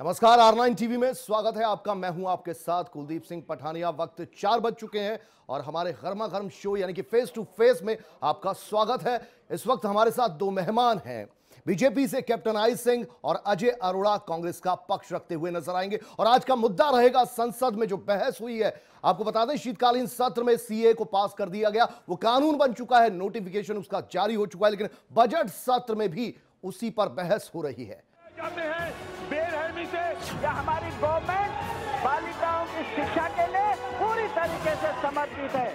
नमस्कार are nine TV में स्वागत है आपका मैं हूं आपके साथ कुलदीप सिंह पठानिया वक्त चार बज चुके हैं और हमारे गर्मा गर्म शो यानी कि फेस टू फेस में आपका स्वागत है इस वक्त हमारे साथ दो मेहमान हैं बीजेपी से कैप्टन आई सिंह और अजय अरोड़ा कांग्रेस का पक्ष रखते हुए नजर आएंगे और आज का मुद्दा रहेगा संसद में जो बहस हुई है आपको बता दें शीतकालीन सत्र में सीए को पास कर दिया गया वो कानून बन चुका है नोटिफिकेशन उसका जारी हो चुका है लेकिन बजट सत्र में भी उसी पर बहस हो रही है या हमारी गवर्नमेंट बालिकाओं की शिक्षा के लिए पूरी तरीके से समर्पित है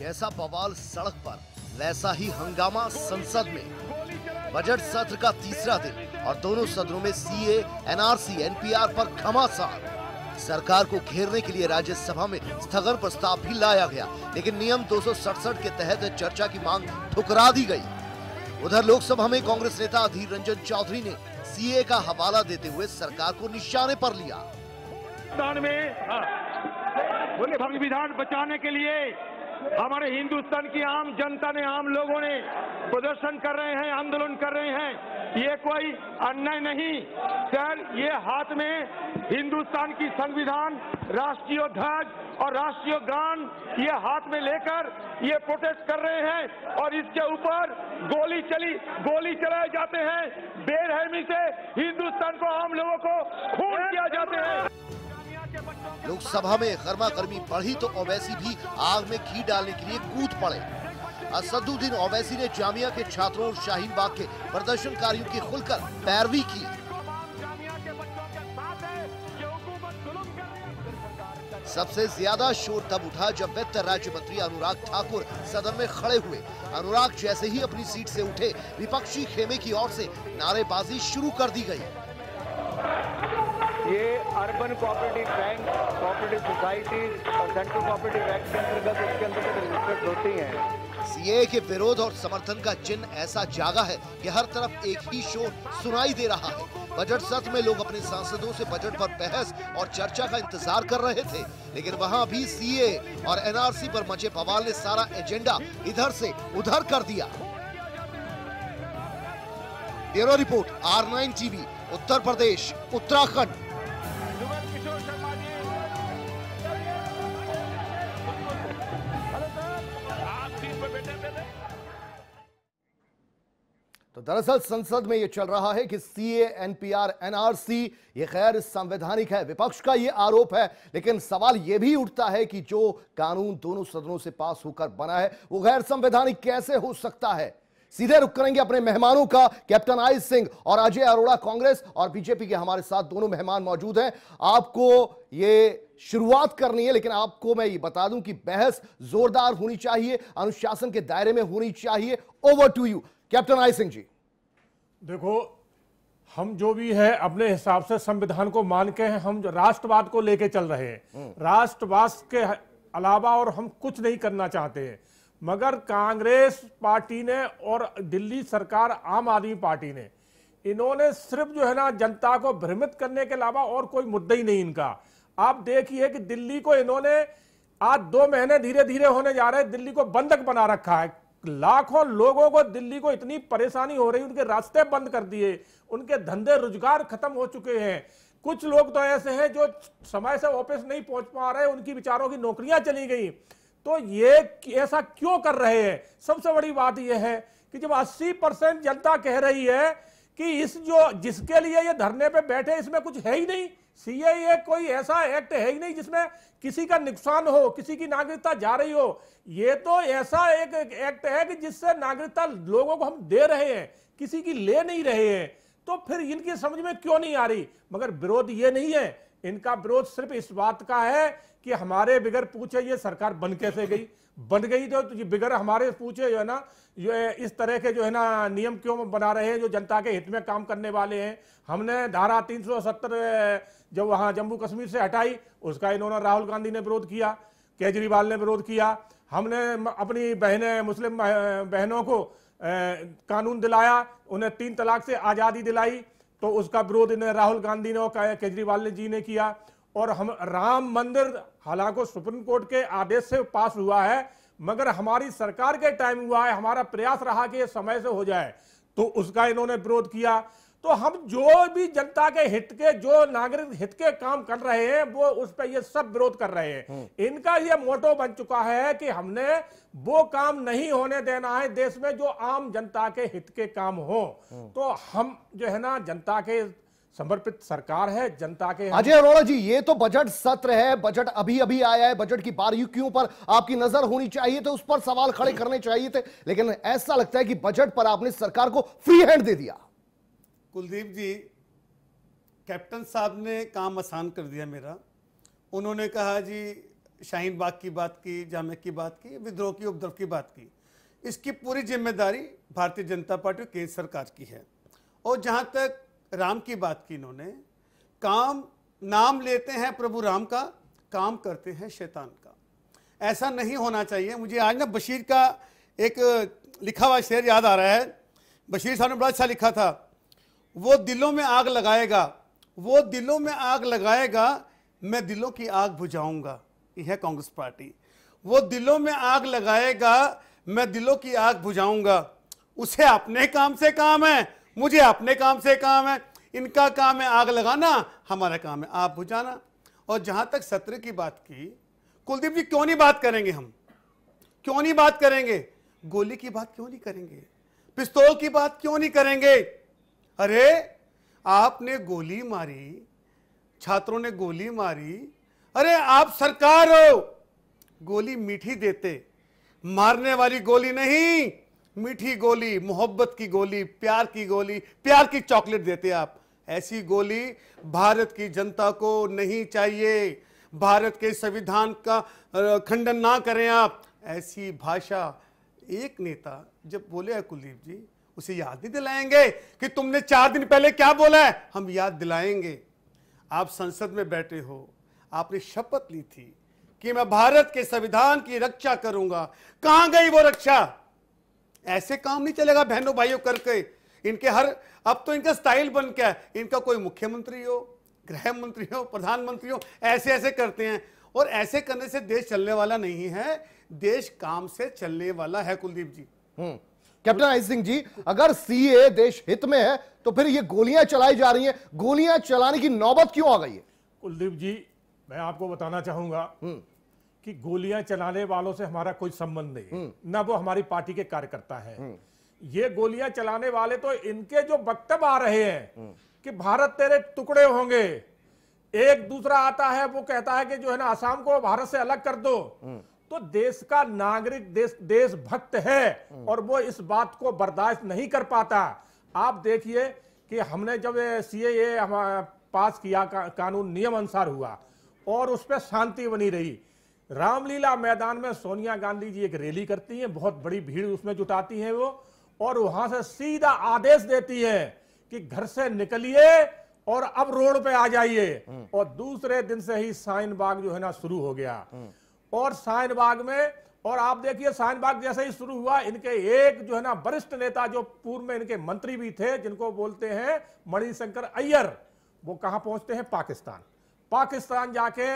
जैसा बवाल सड़क पर वैसा ही हंगामा संसद में बजट सत्र का तीसरा दिन और दोनों सदनों में सीए, एनआरसी एनपीआर पर घमासान सरकार को घेरने के लिए राज्यसभा में स्थगन प्रस्ताव भी लाया गया लेकिन नियम दो के तहत चर्चा की मांग ठुकरा दी गई उधर लोकसभा में कांग्रेस नेता अधीर रंजन चौधरी ने सीए का हवाला देते हुए सरकार को निशाने पर लिया में हाँ, विधान बचाने के लिए हमारे हिंदुस्तान की आम जनता ने आम लोगों ने प्रदर्शन कर रहे हैं आंदोलन कर रहे हैं ये कोई अन्याय नहीं सर ये हाथ में हिंदुस्तान की संविधान राष्ट्रीय ध्वज और राष्ट्रीय गान ये हाथ में लेकर ये प्रोटेस्ट कर रहे हैं और इसके ऊपर गोली चली गोली चलाए जाते हैं बेरहमी से हिंदुस्तान को आम लोगों को खून किया जाते हैं लोकसभा में गर्मा गर्मी बढ़ी तो ओवैसी भी आग में घी डालने के लिए कूद पड़े असदुद्दीन ओवैसी ने जामिया के छात्रों और शाहीन बाग के प्रदर्शनकारियों की खुलकर पैरवी की सबसे ज्यादा शोर तब उठा जब वित्त राज्य मंत्री अनुराग ठाकुर सदन में खड़े हुए अनुराग जैसे ही अपनी सीट से उठे विपक्षी खेमे की ओर से नारेबाजी शुरू कर दी गई ये urban cooperative bank cooperative society और सेंट्रल कोऑपरेटिव एक्ट के अंतर्गत उसके अंतर्गत रजिस्टर्ड होती हैं सीए के विरोध और समर्थन का चिन्ह ऐसा जागा है कि हर तरफ एक ही शोर सुनाई दे रहा है बजट सत्र में लोग अपने सांसदों से बजट पर बहस और चर्चा का इंतजार कर रहे थे लेकिन वहां भी सीए और एनआरसी पर मचे पवार ने सारा एजेंडा इधर से उधर कर दिया bureau report R nine TV Uttar Pradesh Uttarakhand तो दरअसल संसद में यह चल रहा है कि सीए एनपीआर एनआरसी ये गैर संवैधानिक है विपक्ष का यह आरोप है लेकिन सवाल यह भी उठता है कि जो कानून दोनों सदनों से पास होकर बना है वो गैर संवैधानिक कैसे हो सकता है सीधे रुक करेंगे अपने मेहमानों का कैप्टन आई सिंह और अजय अरोड़ा कांग्रेस और बीजेपी के हमारे साथ दोनों मेहमान मौजूद हैं आपको ये शुरुआत करनी है लेकिन आपको मैं ये बता दूं कि बहस जोरदार होनी चाहिए अनुशासन के दायरे में होनी चाहिए ओवर टू यू कैप्टन आई सिंह जी देखो हम जो भी है अपने हिसाब से संविधान को मान के हैं हम राष्ट्रवाद को लेके चल रहे हैं हम्म। राष्ट्रवाद के अलावा और हम कुछ नहीं करना चाहते हैं मगर कांग्रेस पार्टी ने और दिल्ली सरकार आम आदमी पार्टी ने इन्होंने सिर्फ जो है ना जनता को भ्रमित करने के अलावा और कोई मुद्दा ही नहीं इनका आप देखिए कि दिल्ली को इन्होंने आज दो महीने धीरे धीरे होने जा रहे दिल्ली को बंधक बना रखा है लाखों लोगों को दिल्ली को इतनी परेशानी हो रही उनके रास्ते बंद कर दिए उनके धंधे रोजगार खत्म हो चुके हैं कुछ लोग तो ऐसे हैं जो समय से ऑफिस नहीं पहुंच पा रहे उनकी बेचारों की नौकरियां चली गई तो ये ऐसा क्यों कर रहे हैं सबसे बड़ी बात यह है कि जब 80 परसेंट जनता कह रही है कि इस जो जिसके लिए ये धरने पे बैठे इसमें कुछ है ही नहीं सीएए कोई ऐसा एक्ट है ही नहीं जिसमें किसी का नुकसान हो किसी की नागरिकता जा रही हो ये तो ऐसा एक, एक्ट है कि जिससे नागरिकता लोगों को हम दे रहे हैं किसी की ले नहीं रहे हैं तो फिर इनकी समझ में क्यों नहीं आ रही मगर विरोध ये नहीं है इनका विरोध सिर्फ इस बात का है कि हमारे बिगर पूछे ये सरकार बन कैसे गई बन गई तो बिगड़ बिगर हमारे पूछे जो है ना ये इस तरह के जो है ना नियम क्यों बना रहे हैं जो जनता के हित में काम करने वाले हैं हमने धारा 370 जब वहाँ जम्मू कश्मीर से हटाई उसका इन्होंने राहुल गांधी ने विरोध किया केजरीवाल ने विरोध किया हमने अपनी बहनें मुस्लिम बहनों को कानून दिलाया उन्हें तीन तलाक से आज़ादी दिलाई तो उसका विरोध इन्हें राहुल गांधी ने और केजरीवाल जी ने किया और हम राम मंदिर हालांकि सुप्रीम कोर्ट के आदेश से पास हुआ है मगर हमारी सरकार के टाइम हुआ है हमारा प्रयास रहा कि समय से हो जाए तो उसका इन्होंने विरोध किया तो हम जो भी जनता के हित के जो नागरिक हित के काम कर रहे हैं वो उस पर ये सब विरोध कर रहे हैं हम्म। इनका ये मोटो बन चुका है कि हमने वो काम नहीं होने देना है देश में जो आम जनता के हित के काम हो हम्म। तो हम जो है ना जनता के समर्पित सरकार है जनता के अजय अरोड़ा जी ये तो बजट सत्र है बजट अभी अभी आया है बजट की बारीकियों पर आपकी नजर होनी चाहिए थे उस पर सवाल खड़े करने चाहिए थे लेकिन ऐसा लगता है कि बजट पर आपने सरकार को फ्री हैंड दे दिया कुलदीप जी कैप्टन साहब ने काम आसान कर दिया मेरा उन्होंने कहा जी शाहीन बाग की बात की जामे की बात की विद्रोह की उपद्रव की बात की इसकी पूरी जिम्मेदारी भारतीय जनता पार्टी केंद्र सरकार की है और जहाँ तक राम की बात की इन्होंने काम नाम लेते हैं प्रभु राम का काम करते हैं शैतान का ऐसा नहीं होना चाहिए मुझे आज ना बशीर का एक लिखा हुआ शेर याद आ रहा है बशीर साहब ने बड़ा अच्छा लिखा था वो दिलों में आग लगाएगा वो दिलों में आग लगाएगा मैं दिलों की आग बुझाऊंगा यह है कांग्रेस पार्टी वो दिलों में आग लगाएगा मैं दिलों की आग बुझाऊंगा उसे अपने काम से काम है मुझे अपने काम से काम है इनका काम है आग लगाना हमारा काम है आप बुझाना और जहां तक सत्र की बात की कुलदीप जी क्यों नहीं बात करेंगे हम क्यों नहीं बात करेंगे गोली की बात क्यों नहीं करेंगे पिस्तौल की बात क्यों नहीं करेंगे अरे आपने गोली मारी छात्रों ने गोली मारी अरे आप सरकार हो गोली मीठी देते मारने वाली गोली नहीं मीठी गोली मोहब्बत की गोली प्यार की गोली प्यार की चॉकलेट देते आप ऐसी गोली भारत की जनता को नहीं चाहिए भारत के संविधान का खंडन ना करें आप ऐसी भाषा एक नेता जब बोले है कुलदीप जी उसे याद नहीं दिलाएंगे कि तुमने चार दिन पहले क्या बोला है हम याद दिलाएंगे आप संसद में बैठे हो आपने शपथ ली थी कि मैं भारत के संविधान की रक्षा करूंगा कहां गई वो रक्षा ऐसे काम नहीं चलेगा बहनों भाइयों करके इनके हर अब तो इनका स्टाइल बन गया इनका कोई मुख्यमंत्री हो गृह मंत्री हो प्रधानमंत्री हो ऐसे ऐसे करते हैं और ऐसे करने से देश चलने वाला नहीं है देश काम से चलने वाला है कुलदीप जी कैप्टन अजीत सिंह जी अगर सीए देश हित में है तो फिर ये गोलियां चलाई जा रही हैं गोलियां चलाने की नौबत क्यों आ गई है कुलदीप जी मैं आपको बताना चाहूंगा हम्म। कि गोलियां चलाने वालों से हमारा कोई संबंध नहीं हम्म। ना वो हमारी पार्टी के कार्यकर्ता है हम्म। ये गोलियां चलाने वाले तो इनके जो वक्तव्य आ रहे हैं हम्म। कि भारत तेरे टुकड़े होंगे एक दूसरा आता है वो कहता है कि जो है ना आसाम को भारत से अलग कर दो तो देश का नागरिक देश देशभक्त है और वो इस बात को बर्दाश्त नहीं कर पाता आप देखिए कि हमने जब सी ए पास किया का, कानून नियम अनुसार हुआ और उस पर शांति बनी रही रामलीला मैदान में सोनिया गांधी जी एक रैली करती हैं बहुत बड़ी भीड़ उसमें जुटाती हैं वो और वहां से सीधा आदेश देती है कि घर से निकलिए और अब रोड पे आ जाइए हम्म। और दूसरे दिन से ही साइन बाग जो है ना शुरू हो गया हम्म। और साइन बाग में और आप देखिए साइन बाग जैसे ही शुरू हुआ इनके एक जो है ना वरिष्ठ नेता जो पूर्व में इनके मंत्री भी थे जिनको बोलते हैं मणिशंकर अय्यर वो कहां पहुंचते हैं पाकिस्तान पाकिस्तान जाके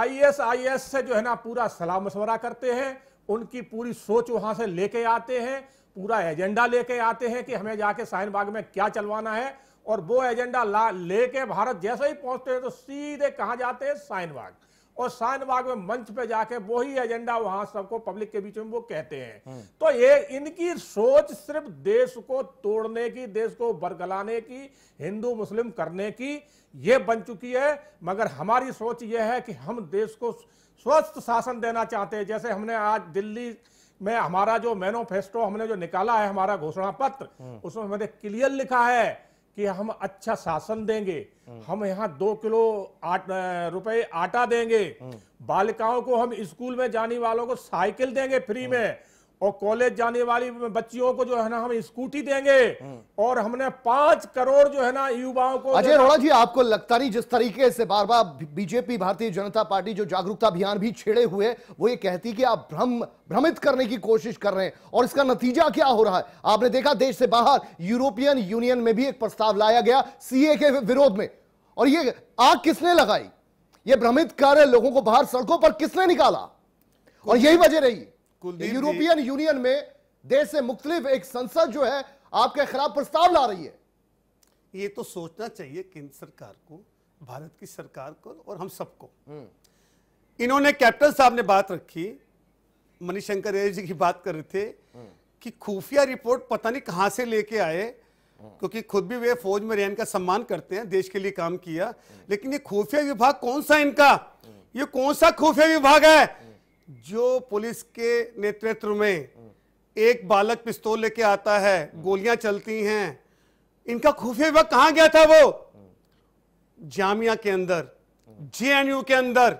आईएसआईएस से जो है ना पूरा सलाह मशवरा करते हैं उनकी पूरी सोच वहां से लेके आते हैं पूरा एजेंडा लेके आते हैं कि हमें जाके साइन बाग में क्या चलवाना है और वो एजेंडा ला लेके भारत जैसे ही पहुंचते हैं तो सीधे कहाँ जाते हैं साइन बाग और शाहनबाग में मंच पे जाके वही एजेंडा वहां सबको पब्लिक के बीच में वो कहते हैं हम्म। तो ये इनकी सोच सिर्फ देश को तोड़ने की देश को बरगलाने की हिंदू मुस्लिम करने की ये बन चुकी है मगर हमारी सोच ये है कि हम देश को स्वस्थ शासन देना चाहते हैं जैसे हमने आज दिल्ली में हमारा जो मैनोफेस्टो हमने जो निकाला है हमारा घोषणा पत्र हम्म। उसमें हमने क्लियर लिखा है कि हम अच्छा शासन देंगे हम यहाँ दो किलो आट, रुपए आटा देंगे हम्म। बालिकाओं को हम स्कूल में जाने वालों को साइकिल देंगे फ्री में और कॉलेज जाने वाली बच्चियों को जो है ना हम स्कूटी देंगे और हमने पांच करोड़ जो है ना युवाओं को अजय रोड़ा जी आपको लगता नहीं जिस तरीके से बार बार बीजेपी भारतीय जनता पार्टी जो जागरूकता अभियान भी छेड़े हुए वो ये कहती कि आप भ्रम भ्रमित करने की कोशिश कर रहे हैं और इसका नतीजा क्या हो रहा है आपने देखा देश से बाहर यूरोपियन यूनियन में भी एक प्रस्ताव लाया गया सीए के विरोध में और ये आग किसने लगाई ये भ्रमित कर लोगों को बाहर सड़कों पर किसने निकाला और यही वजह रही यूरोपियन यूनियन में देश से मुख्तलिफ एक संसद जो है आपके खिलाफ प्रस्ताव ला रही है ये तो सोचना चाहिए केंद्र सरकार को भारत की सरकार को और हम सबको हम्म। इन्होंने कैप्टन साहब ने बात रखी मनीष शंकर जी की बात कर रहे थे हम्म। कि खुफिया रिपोर्ट पता नहीं कहां से लेके आए हम्म। क्योंकि खुद भी वे फौज में रहने का सम्मान करते हैं देश के लिए काम किया लेकिन ये खुफिया विभाग कौन सा इनका ये कौन सा खुफिया विभाग है जो पुलिस के नेतृत्व में एक बालक पिस्तौल लेके आता है गोलियां चलती हैं इनका खुफिया विभाग कहां गया था वो जामिया के अंदर जेएनयू के अंदर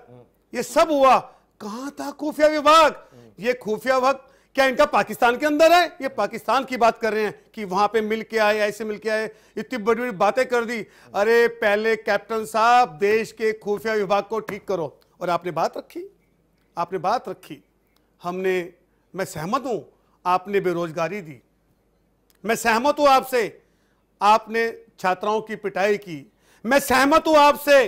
ये सब हुआ कहां था खुफिया विभाग ये खुफिया विभाग क्या इनका पाकिस्तान के अंदर है ये पाकिस्तान की बात कर रहे हैं कि वहां पे मिल के आए ऐसे मिल के आए इतनी बड़ी बड़ी बातें कर दी अरे पहले कैप्टन साहब देश के खुफिया विभाग को ठीक करो और आपने बात रखी आपने बात रखी हमने मैं सहमत हूं आपने बेरोजगारी दी मैं सहमत हूं आपसे आपने छात्राओं की पिटाई की मैं सहमत हूं आपसे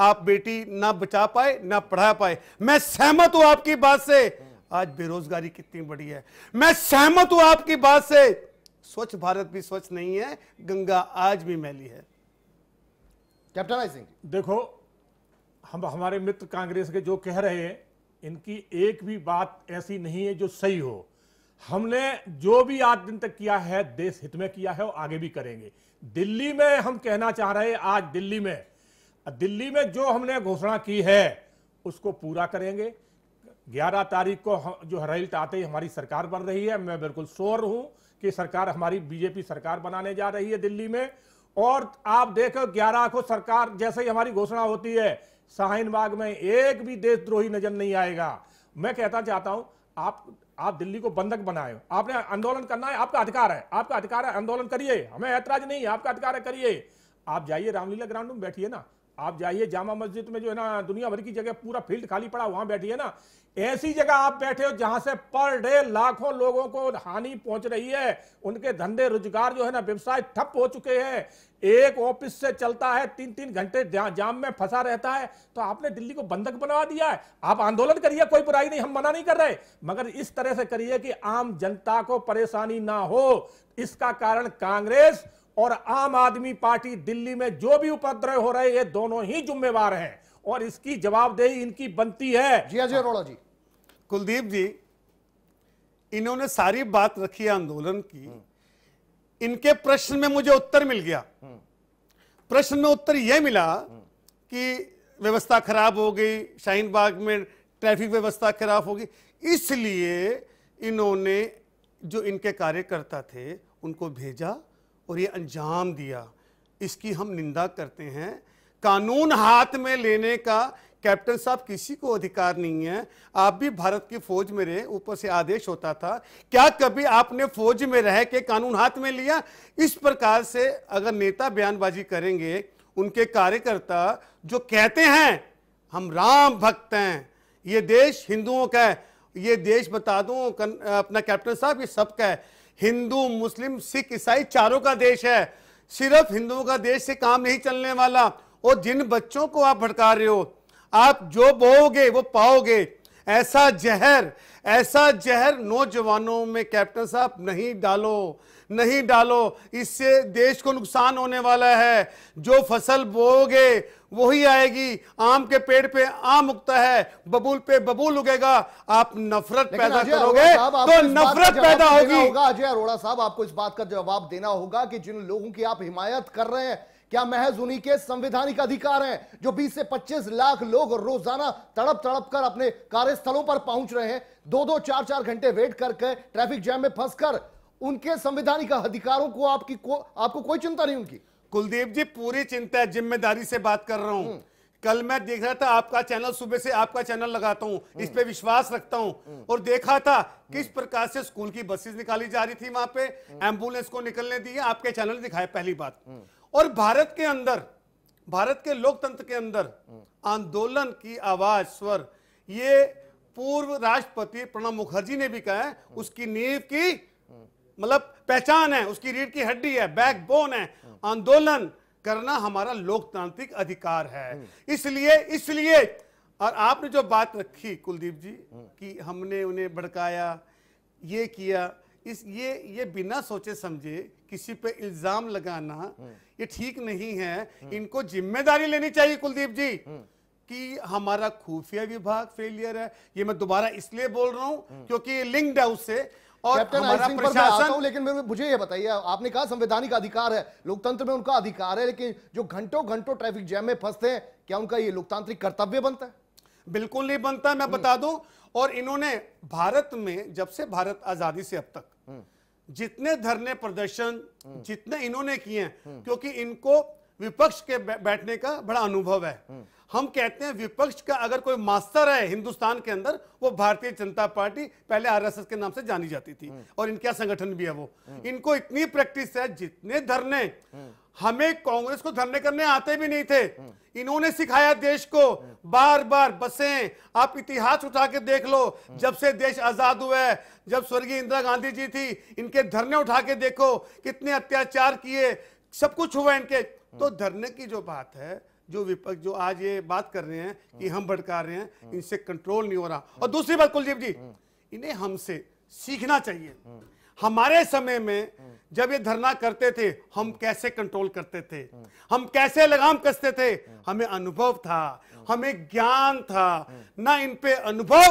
आप बेटी ना बचा पाए ना पढ़ा पाए मैं सहमत हूं आपकी बात से आज बेरोजगारी कितनी बड़ी है मैं सहमत हूं आपकी बात से स्वच्छ भारत भी स्वच्छ नहीं है गंगा आज भी मैली है कैप्टन सिंह देखो हम हमारे मित्र कांग्रेस के जो कह रहे हैं इनकी एक भी बात ऐसी नहीं है जो सही हो हमने जो भी आज दिन तक किया है देश हित में किया है और आगे भी करेंगे दिल्ली में हम कहना चाह रहे हैं आज दिल्ली में दिल्ली में जो हमने घोषणा की है उसको पूरा करेंगे 11 तारीख को जो हरेल आते ही हमारी सरकार बन रही है मैं बिल्कुल शोर हूं कि सरकार हमारी बीजेपी सरकार बनाने जा रही है दिल्ली में और आप देखो 11 को सरकार जैसे ही हमारी घोषणा होती है शाहीनबाग में एक भी देशद्रोही नजर नहीं आएगा मैं कहता चाहता हूं आप आप दिल्ली को बंधक बनाए आपने आंदोलन करना है आपका अधिकार है आपका अधिकार है आंदोलन करिए हमें ऐतराज नहीं है आपका अधिकार है करिए आप जाइए रामलीला ग्राउंड में बैठिए ना आप जाइए जामा मस्जिद में जो है ना दुनिया भर की जगह पूरा फील्ड खाली पड़ा वहां बैठिए ना ऐसी जगह आप बैठे हो जहां से पर डे लाखों लोगों को हानि पहुंच रही है उनके धंधे रोजगार जो है ना व्यवसाय ठप हो चुके हैं एक ऑफिस से चलता है तीन तीन घंटे जाम में फंसा रहता है तो आपने दिल्ली को बंधक बनवा दिया है आप आंदोलन करिए कोई बुराई नहीं हम मना नहीं कर रहे मगर इस तरह से करिए कि आम जनता को परेशानी ना हो इसका कारण कांग्रेस और आम आदमी पार्टी दिल्ली में जो भी उपद्रव हो रहे ये दोनों ही जुम्मेवार हैं और इसकी जवाबदेही इनकी बनती है जी अजय अरोड़ा जी कुलदीप जी इन्होंने सारी बात रखी है आंदोलन की इनके प्रश्न में मुझे उत्तर मिल गया प्रश्न में उत्तर यह मिला कि व्यवस्था खराब हो गई शाहीन बाग में ट्रैफिक व्यवस्था खराब होगी इसलिए इन्होंने जो इनके कार्यकर्ता थे उनको भेजा और ये अंजाम दिया इसकी हम निंदा करते हैं कानून हाथ में लेने का कैप्टन साहब किसी को अधिकार नहीं है आप भी भारत की फौज में रहे ऊपर से आदेश होता था क्या कभी आपने फौज में रह के कानून हाथ में लिया इस प्रकार से अगर नेता बयानबाजी करेंगे उनके कार्यकर्ता जो कहते हैं हम राम भक्त हैं ये देश हिंदुओं का है ये देश बता दूं अपना कैप्टन साहब ये सबका है हिंदू मुस्लिम सिख ईसाई चारों का देश है सिर्फ हिंदुओं का देश से काम नहीं चलने वाला और जिन बच्चों को आप भड़का रहे हो आप जो बोओगे वो पाओगे ऐसा जहर ऐसा जहर नौजवानों में कैप्टन साहब नहीं डालो नहीं डालो इससे देश को नुकसान होने वाला है जो फसल बोगे वही आएगी आम के पेड़ पे आम उगता है बबूल पे बबूल उगेगा आप नफरत पैदा करोगे तो नफरत पैदा होगी होगा अजय अरोड़ा साहब आपको इस बात का जवाब देना होगा कि जिन लोगों की आप हिमायत कर रहे हैं क्या महज उन्हीं के संवैधानिक अधिकार हैं जो 20 से 25 लाख लोग रोजाना तड़प तड़प कर अपने कार्यस्थलों पर पहुंच रहे हैं दो दो चार चार घंटे वेट करके ट्रैफिक जैम में फंसकर उनके संवैधानिक अधिकारों को आपकी को, आपको कोई चिंता नहीं उनकी कुलदीप जी पूरी चिंता जिम्मेदारी से बात कर रहा हूँ हम्म। कल मैं देख रहा था आपका चैनल सुबह से आपका चैनल लगाता हूँ इस पे विश्वास रखता हूँ हम्म। और देखा था हम्म। किस प्रकार से स्कूल की बसेस निकाली जा रही थी वहां पे एम्बुलेंस को निकलने दिए आपके चैनल दिखाया पहली बात और भारत के अंदर भारत के लोकतंत्र के अंदर आंदोलन की आवाज स्वर ये पूर्व राष्ट्रपति प्रणब मुखर्जी ने भी कहा है उसकी नींव की मतलब पहचान है उसकी रीढ़ की हड्डी है बैकबोन है आंदोलन करना हमारा लोकतांत्रिक अधिकार है इसलिए इसलिए और आपने जो बात रखी कुलदीप जी कि हमने उन्हें भड़काया ये किया इस ये ये बिना सोचे समझे किसी पे इल्जाम लगाना ये ठीक नहीं है इनको जिम्मेदारी लेनी चाहिए कुलदीप जी कि हमारा खुफिया विभाग फेलियर है ये मैं दोबारा इसलिए बोल रहा हूं क्योंकि लिंक्ड है उससे और प्रशासन लेकिन मेरे मुझे ये बताइए आपने कहा संवैधानिक अधिकार है लोकतंत्र में उनका अधिकार है लेकिन जो घंटों घंटों ट्रैफिक जैम में फंसते हैं क्या उनका ये लोकतांत्रिक कर्तव्य बनता है बिल्कुल नहीं बनता मैं बता दूं और इन्होंने भारत में जब से भारत आजादी से अब तक जितने धरने प्रदर्शन हम्म। जितने इन्होंने किए हैं हम्म। क्योंकि इनको विपक्ष के बैठने का बड़ा अनुभव है हम्म। हम कहते हैं विपक्ष का अगर कोई मास्टर है हिंदुस्तान के अंदर वो भारतीय जनता पार्टी पहले आरएसएस के नाम से जानी जाती थी और इनका संगठन भी है वो इनको इतनी प्रैक्टिस है जितने धरने हमें कांग्रेस को धरने करने आते भी नहीं थे इन्होंने सिखाया देश को बार बार बसें आप इतिहास उठा के देख लो जब से देश आजाद हुआ है जब स्वर्गीय इंदिरा गांधी जी थी इनके धरने उठा के देखो कितने अत्याचार किए सब कुछ हुआ इनके तो धरने की जो बात है जो विपक्ष जो आज ये बात कर रहे हैं कि हम भड़का रहे हैं इनसे कंट्रोल नहीं हो रहा और दूसरी बात कुलदीप जी इन्हें हमसे सीखना चाहिए हमारे समय में जब ये धरना करते थे हम कैसे कंट्रोल करते थे हम कैसे लगाम कसते थे हमें अनुभव था हमें ज्ञान था ना इन पे अनुभव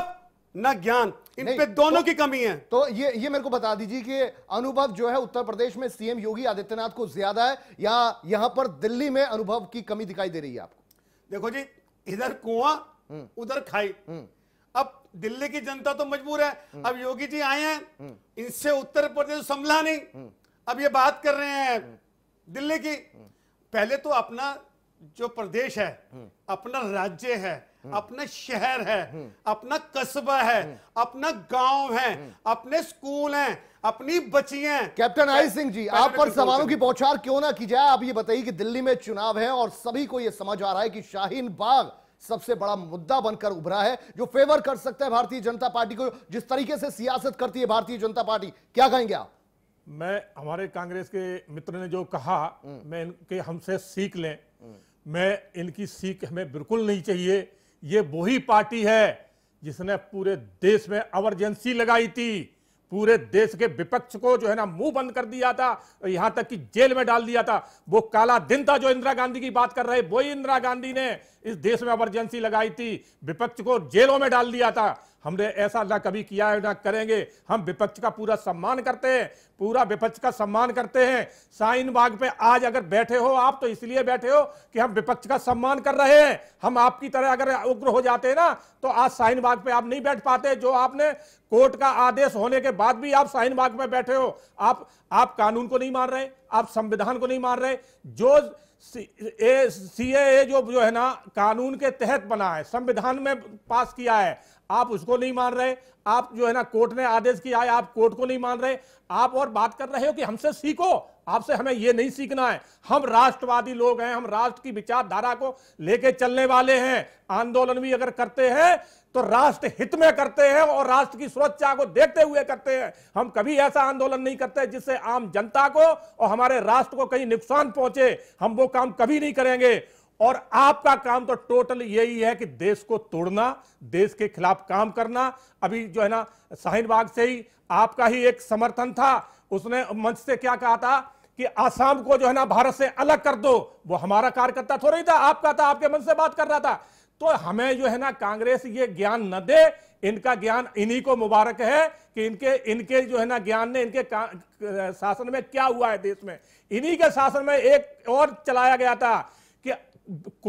ना ज्ञान इन पे तो दोनों तो, की कमी है तो ये ये मेरे को बता दीजिए कि अनुभव जो है उत्तर प्रदेश में सीएम योगी आदित्यनाथ को ज्यादा है या यहां पर दिल्ली में अनुभव की कमी दिखाई दे रही है आपको देखो जी इधर कुआ हम्म। उधर खाई हम्म। अब दिल्ली की जनता तो मजबूर है हम्म। अब योगी जी आए हैं इनसे उत्तर प्रदेश संभला नहीं अब ये बात कर रहे हैं दिल्ली की पहले तो अपना जो प्रदेश है अपना राज्य है अपना शहर है अपना कस्बा है अपना गांव है अपने स्कूल हैं अपनी बचिया हैं कैप्टन आय सिंह जी आप पर सवालों की बौछार क्यों ना की जाए आप ये बताइए कि दिल्ली में चुनाव है और सभी को यह समझ आ रहा है कि शाहीन बाग सबसे बड़ा मुद्दा बनकर उभरा है जो फेवर कर सकता है भारतीय जनता पार्टी को जिस तरीके से सियासत करती है भारतीय जनता पार्टी क्या कहेंगे आप मैं हमारे कांग्रेस के मित्र ने जो कहा मैं इनके हमसे सीख लें मैं इनकी सीख हमें बिल्कुल नहीं चाहिए ये वही पार्टी है जिसने पूरे देश में अमरजेंसी लगाई थी पूरे देश के विपक्ष को जो है ना मुंह बंद कर दिया था यहां तक कि जेल में डाल दिया था वो काला दिन था जो इंदिरा गांधी की बात कर रहे वही इंदिरा गांधी ने इस देश में अमरजेंसी लगाई थी विपक्ष को जेलों में डाल दिया था हमने ऐसा ना कभी किया है ना करेंगे हम विपक्ष का पूरा सम्मान करते हैं पूरा विपक्ष का सम्मान करते हैं साइन बाग पे आज अगर बैठे हो आप तो इसलिए बैठे हो कि हम विपक्ष का सम्मान कर रहे हैं हम आपकी तरह अगर उग्र हो जाते हैं ना तो आज साइन बाग पे आप नहीं बैठ पाते जो आपने कोर्ट का आदेश होने के बाद भी आप साइन बाग में बैठे हो आप आप कानून को नहीं मान रहे आप संविधान को नहीं मान रहे जो सी ए जो जो है ना कानून के तहत बना है संविधान में पास किया है आप उसको नहीं मान रहे आप जो है ना कोर्ट ने आदेश किया है आप कोर्ट को नहीं मान रहे आप और बात कर रहे हो कि हमसे सीखो आपसे हमें ये नहीं सीखना है हम राष्ट्रवादी लोग हैं हम राष्ट्र की विचारधारा को लेके चलने वाले हैं आंदोलन भी अगर करते हैं तो राष्ट्र हित में करते हैं और राष्ट्र की सुरक्षा को देखते हुए करते हैं हम कभी ऐसा आंदोलन नहीं करते जिससे आम जनता को और हमारे राष्ट्र को कहीं नुकसान पहुंचे हम वो काम कभी नहीं करेंगे और आपका काम तो टोटल यही है कि देश को तोड़ना देश के खिलाफ काम करना अभी जो है ना शाहीन बाग से ही आपका ही एक समर्थन था उसने मंच से क्या कहा था कि आसाम को जो है ना भारत से अलग कर दो वो हमारा कार्यकर्ता थोड़ा ही था आपका था आपके मन से बात कर रहा था तो हमें जो है ना कांग्रेस ये ज्ञान न दे इनका ज्ञान इन्हीं को मुबारक है कि इनके इनके जो है ना ज्ञान ने इनके शासन में क्या हुआ है देश में इन्हीं के शासन में एक और चलाया गया था कि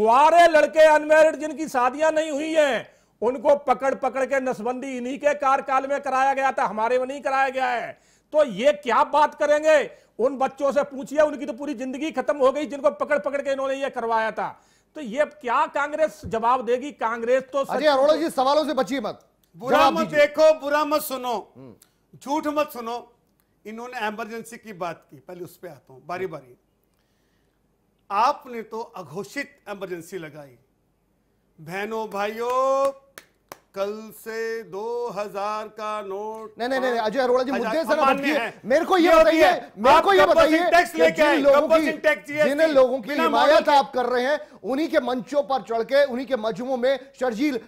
कुआरे लड़के अनमेरिड जिनकी शादियां नहीं हुई हैं उनको पकड़ पकड़ के नसबंदी इन्हीं के कार्यकाल में कराया गया था हमारे में नहीं कराया गया है तो ये क्या बात करेंगे उन बच्चों से पूछिए उनकी तो पूरी जिंदगी खत्म हो गई जिनको पकड़ पकड़ के इन्होंने ये करवाया था तो ये क्या कांग्रेस जवाब देगी कांग्रेस तो अजय अरोड़ा जी सवालों से बचिए मत बुरा मत देखो बुरा मत सुनो झूठ मत सुनो इन्होंने एमरजेंसी की बात की पहले उस पर आता हूं बारी बारी आपने तो अघोषित एमरजेंसी लगाई बहनों भाइयों कल से 2000 का नोट नहीं नहीं नहीं अजय अरोड़ा जी हाँ, मुद्दे हाँ, सर रखिए मेरे को ये बताइए मेरे को ये बताइए टैक्स लेके आए लोगों की जिन लोगों की हिमायत आप कर रहे हैं उन्हीं के मंचों पर चढ़ के उन्हीं के मजमू में शर्जील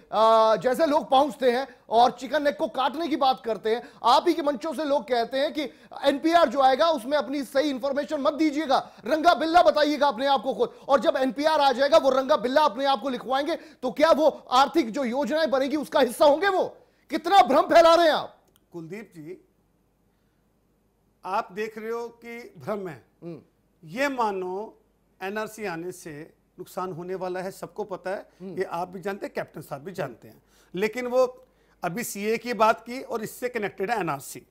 जैसे लोग पहुंचते हैं और चिकन नेक को काटने की बात करते हैं आप ही के मंचों से लोग कहते हैं कि एनपीआर जो आएगा उसमें अपनी सही इंफॉर्मेशन मत दीजिएगा रंगा बिल्ला बताइएगा अपने आप को खुद और जब एनपीआर आ जाएगा वो रंगा बिल्ला अपने आप को लिखवाएंगे तो क्या वो आर्थिक जो योजनाएं बनेगी उसका उसका हिस्सा होंगे वो कितना भ्रम फैला रहे हैं आप कुलदीप जी आप देख रहे हो कि भ्रम है हम्म। ये मानो एनआरसी आने से नुकसान होने वाला है सबको पता है हम्म। ये आप भी जानते हैं कैप्टन साहब भी जानते हैं लेकिन वो अभी सीए की बात की और इससे कनेक्टेड है एनआरसी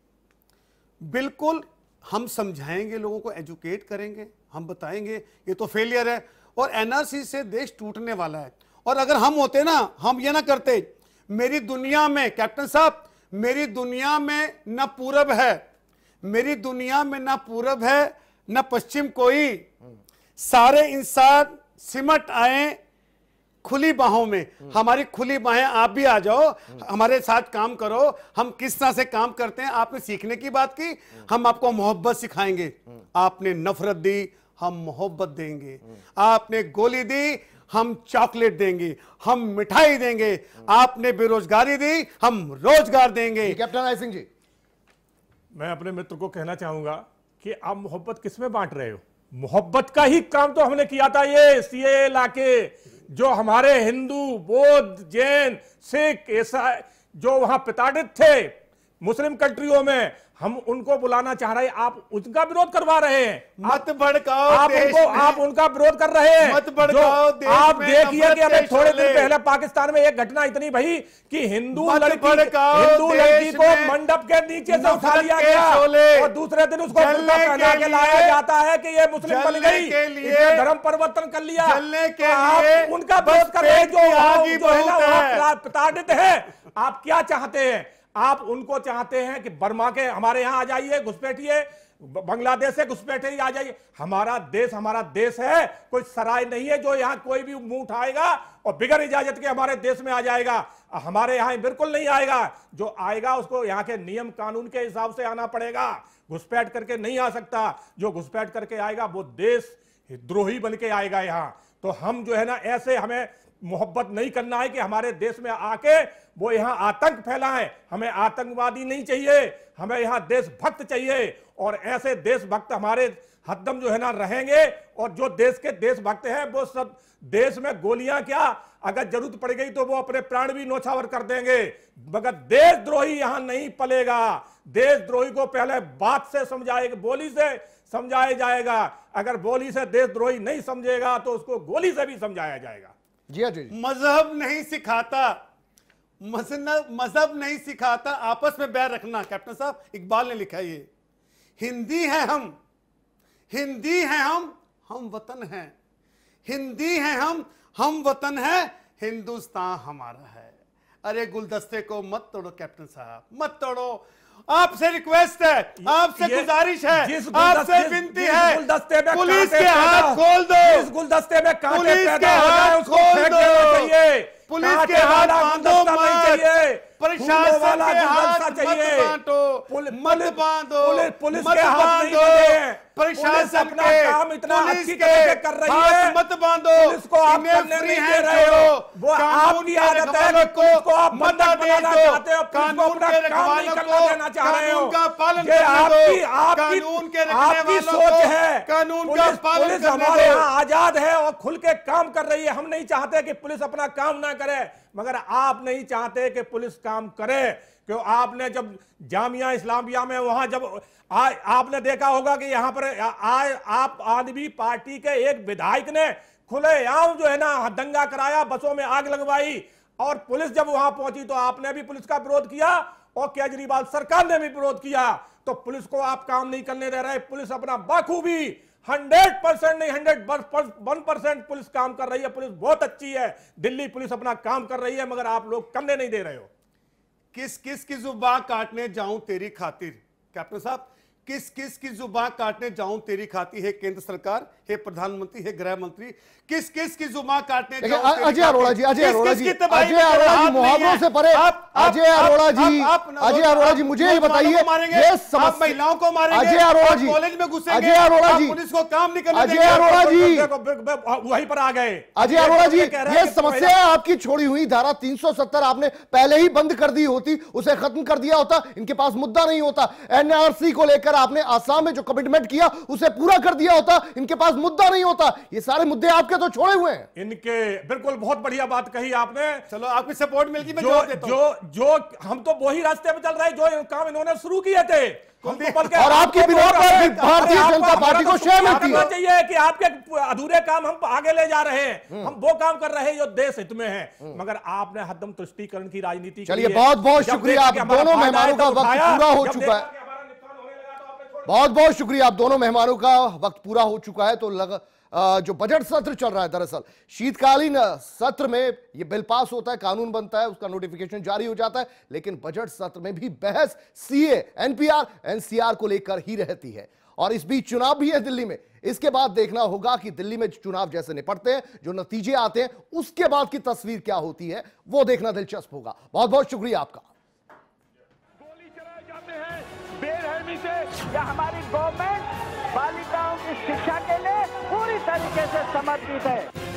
बिल्कुल हम समझाएंगे लोगों को एजुकेट करेंगे हम बताएंगे ये तो फेलियर है और एनआरसी से देश टूटने वाला है और अगर हम होते ना हम ये ना करते मेरी दुनिया में कैप्टन साहब मेरी दुनिया में न पूरब है मेरी दुनिया में न पूरब है न पश्चिम कोई सारे इंसान सिमट आए खुली बाहों में हमारी खुली बाहें आप भी आ जाओ हमारे साथ काम करो हम किस तरह से काम करते हैं आपने सीखने की बात की हम आपको मोहब्बत सिखाएंगे आपने नफरत दी हम मोहब्बत देंगे आपने गोली दी हम चॉकलेट देंगे हम मिठाई देंगे आपने बेरोजगारी दी हम रोजगार देंगे कैप्टन राय सिंह जी मैं अपने मित्र को कहना चाहूंगा कि आप मोहब्बत किसमें बांट रहे हो मोहब्बत का ही काम तो हमने किया था ये सीए लाके जो हमारे हिंदू बौद्ध जैन सिख ईसाई जो वहां प्रताड़ित थे मुस्लिम कंट्रियों में हम उनको बुलाना चाह रहे हैं आप उनका विरोध करवा रहे हैं मत भड़काओ आप उनको आप उनका विरोध कर रहे हैं मत भड़काओ आप देखिए कि अभी थोड़े दिन पहले पाकिस्तान में एक घटना इतनी भई कि हिंदू लड़की हिंदू लड़की को मंडप के नीचे से उठा लिया गया और दूसरे दिन उसको लाया जाता है कि ये मुस्लिम बन गई धर्म परिवर्तन कर लिया आप उनका विरोध कर रहे हैं जो प्रताड़ित है आप क्या चाहते हैं आप उनको चाहते हैं कि बर्मा के हमारे यहां आ जाइए घुसपैठिए बांग्लादेश से घुसपैठे ही आ जाइए हमारा देश हमारा देश है कोई सराय नहीं है जो यहां कोई भी मुंह उठाएगा और बिगर इजाजत के हमारे देश में आ जाएगा हमारे यहां बिल्कुल नहीं आएगा जो आएगा उसको यहां के नियम कानून के हिसाब से आना पड़ेगा घुसपैठ करके नहीं आ सकता जो घुसपैठ करके आएगा वो देश द्रोही बन के आएगा यहां तो हम जो है ना ऐसे हमें मोहब्बत नहीं करना है कि हमारे देश में आके वो यहाँ आतंक फैलाएं हमें आतंकवादी नहीं चाहिए हमें यहाँ देशभक्त चाहिए और ऐसे देशभक्त हमारे हदम जो है ना रहेंगे और जो देश के देशभक्त हैं वो सब देश में गोलियां क्या अगर जरूरत पड़ गई तो वो अपने प्राण भी नोछावर कर देंगे मगर देशद्रोही यहां नहीं पलेगा देशद्रोही को पहले बात से समझाएगा बोली से समझाया जाएगा अगर बोली से देशद्रोही नहीं समझेगा तो उसको गोली से भी समझाया जाएगा हाँ, जी जी मजहब नहीं सिखाता मजहब नहीं सिखाता आपस में बैर रखना कैप्टन साहब इकबाल ने लिखा ये हिंदी है हम हिंदी है हम हम वतन हैं हिंदी है हम हम वतन है हिंदुस्तान हमारा है अरे गुलदस्ते को मत तोड़ो कैप्टन साहब मत तोड़ो आपसे रिक्वेस्ट है आपसे गुजारिश है आपसे विनती है गुलदस्ते में पुलिस के हाथ खोल दो गुलदस्ते में पुलिस के हाथ खोल दो पुलिस के हाथ बांधो मत प्रशासन के हाथ चाहिए मत बांधो पुलिस के हाथ नहीं बांधे प्रशासन अपना काम इतना अच्छी तरह कर रही है मत बांधो इसको आप करने नहीं दे रहे हो वो आप नहीं आ जाते हैं को को आप मत बनाना चाहते हो कानून के रखवाले को देना चाह रहे हो का पालन ये आपकी आपकी कानून के आपकी सोच है कानून का पालन हमारे यहाँ आजाद है और खुल के काम कर रही है हम नहीं चाहते कि पुलिस अपना काम ना करे मगर आप नहीं चाहते कि पुलिस काम करे क्यों आपने जब जामिया इस्लामिया में वहां जब आ, आपने देखा होगा कि यहाँ पर आ, आ, आप आदमी पार्टी के एक विधायक ने खुलेआम जो है ना दंगा कराया बसों में आग लगवाई और पुलिस जब वहां पहुंची तो आपने भी पुलिस का विरोध किया और केजरीवाल सरकार ने भी विरोध किया तो पुलिस को आप काम नहीं करने दे रहे पुलिस अपना बखूबी हंड्रेड परसेंट नहीं हंड्रेड वन परसेंट पुलिस काम कर रही है पुलिस बहुत अच्छी है दिल्ली पुलिस अपना काम कर रही है मगर आप लोग करने नहीं दे रहे हो किस किस की जुबा काटने जाऊं तेरी खातिर कैप्टन साहब किस किस की जुबा काटने जाऊं तेरी खाती है केंद्र सरकार है प्रधानमंत्री है गृह मंत्री किस किस की जुमा काटने अजय अरोड़ा जी अजय अरोड़ा जी अजय अरोड़ा जी मुहावरों से परे अजय अरोड़ा जी अजय अरोड़ा जी मुझे ये बताइए महिलाओं को मारे अजय अरोड़ा जी कॉलेज में घुसे अजय अरोड़ा जी पुलिस को काम नहीं करना अजय अरोड़ा जी वहीं पर आ गए अजय अरोड़ा तो जी ये समस्या आपकी छोड़ी हुई धारा 370 आपने पहले ही बंद कर दी होती उसे खत्म कर दिया होता इनके पास मुद्दा नहीं होता एनआरसी को लेकर आपने आसाम में जो कमिटमेंट किया उसे पूरा कर दिया होता इनके पास मुद्दा नहीं होता ये सारे मुद्दे आपके के तो छोड़े हुए हैं इनके बिल्कुल बहुत बढ़िया बात कही आपने चलो आपकी सपोर्ट मिल गई जो जो जो हम तो वही रास्ते पे चल रहे जो काम इन्होंने शुरू किए थे तो और आपके बिना पर भारतीय जनता पार्टी को शेयर मिलती है चाहिए कि आपके अधूरे काम हम आगे ले जा रहे हैं हम्म। हम वो काम कर रहे हैं जो देश हित में है मगर आपने हदम तुष्टिकरण की राजनीति चलिए बहुत बहुत शुक्रिया आप दोनों मेहमानों का वक्त पूरा हो चुका है तो बहुत बहुत शुक्रिया आप दोनों मेहमानों का वक्त पूरा हो चुका है तो लगा जो बजट सत्र चल रहा है दरअसल शीतकालीन सत्र में ये बिल पास होता है कानून बनता है उसका नोटिफिकेशन जारी हो जाता है लेकिन बजट सत्र में भी बहस सीए एनपीआर एनसीआर को लेकर ही रहती है और इस बीच चुनाव भी है दिल्ली में इसके बाद देखना होगा कि दिल्ली में चुनाव जैसे निपटते हैं जो नतीजे आते हैं उसके बाद की तस्वीर क्या होती है वो देखना दिलचस्प होगा बहुत बहुत शुक्रिया आपका गोली चलाए जाते हैं बेरहमी से या हमारी गवर्नमेंट बालिकाओं की शिक्षा के लिए पूरी तरीके से समर्पित है